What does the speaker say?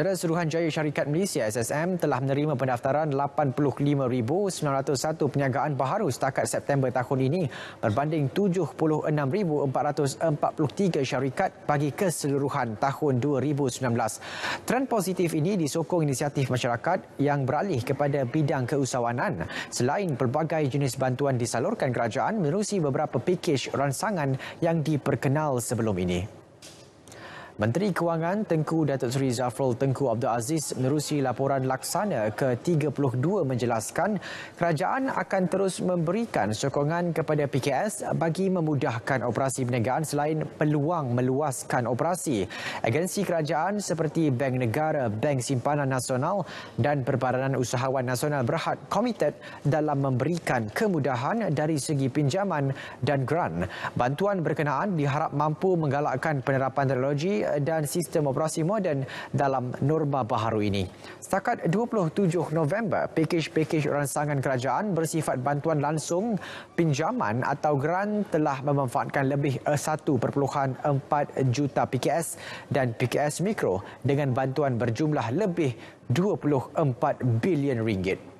Dan Suruhanjaya Syarikat Malaysia SSM telah menerima pendaftaran 85,901 perniagaan baharu setakat September tahun ini berbanding 76,443 syarikat bagi keseluruhan tahun 2019. Trend positif ini disokong inisiatif masyarakat yang beralih kepada bidang keusahawanan. Selain pelbagai jenis bantuan disalurkan kerajaan, melalui beberapa pakej ransangan yang diperkenal sebelum ini. Menteri Kewangan Tengku Datuk Seri Zafrul Tengku Abdul Aziz menerusi laporan laksana ke-32 menjelaskan kerajaan akan terus memberikan sokongan kepada PKS bagi memudahkan operasi perniagaan selain peluang meluaskan operasi. Agensi kerajaan seperti Bank Negara, Bank Simpanan Nasional dan Perbadanan Usahawan Nasional Berhad komited dalam memberikan kemudahan dari segi pinjaman dan grant. Bantuan berkenaan diharap mampu menggalakkan penerapan teknologi dan sistem operasi moden dalam norma baharu ini. Setakat 27 November, pakej-pakej rangsangan kerajaan bersifat bantuan langsung pinjaman atau grant telah memanfaatkan lebih 1.4 juta PKS dan PKS mikro dengan bantuan berjumlah lebih 24 bilion ringgit.